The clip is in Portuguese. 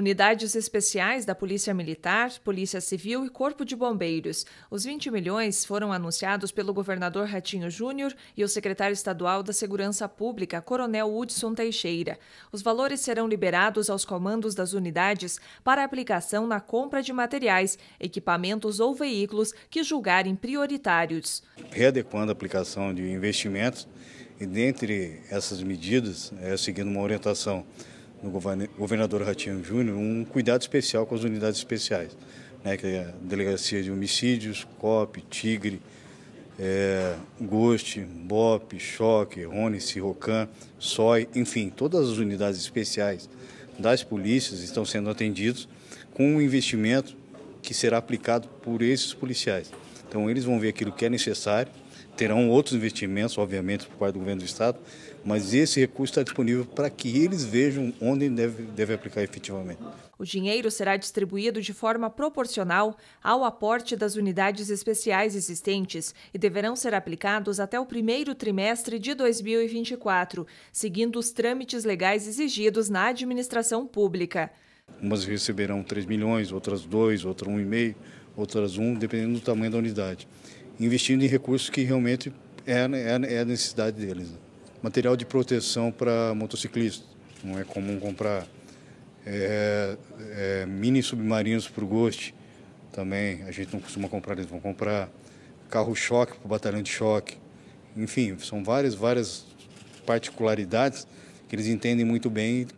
Unidades especiais da Polícia Militar, Polícia Civil e Corpo de Bombeiros. Os 20 milhões foram anunciados pelo governador Ratinho Júnior e o secretário estadual da Segurança Pública, Coronel Hudson Teixeira. Os valores serão liberados aos comandos das unidades para aplicação na compra de materiais, equipamentos ou veículos que julgarem prioritários. Readequando a aplicação de investimentos, e dentre essas medidas, é, seguindo uma orientação no governador Ratinho Júnior um cuidado especial com as unidades especiais, né, que é a Delegacia de Homicídios, COP, Tigre, é, Goste, BOP, Choque, Rony, Sirrocan, SOI, enfim, todas as unidades especiais das polícias estão sendo atendidos com um investimento que será aplicado por esses policiais. Então eles vão ver aquilo que é necessário, terão outros investimentos, obviamente, por parte do governo do Estado, mas esse recurso está disponível para que eles vejam onde deve, deve aplicar efetivamente. O dinheiro será distribuído de forma proporcional ao aporte das unidades especiais existentes e deverão ser aplicados até o primeiro trimestre de 2024, seguindo os trâmites legais exigidos na administração pública. Umas receberão 3 milhões, outras 2, outras 1,5, outras um, dependendo do tamanho da unidade. Investindo em recursos que realmente é, é, é a necessidade deles. Material de proteção para motociclistas. Não é comum comprar é, é, mini submarinos para o Ghost. Também a gente não costuma comprar, eles vão comprar carro-choque para o batalhão de choque. Enfim, são várias, várias particularidades que eles entendem muito bem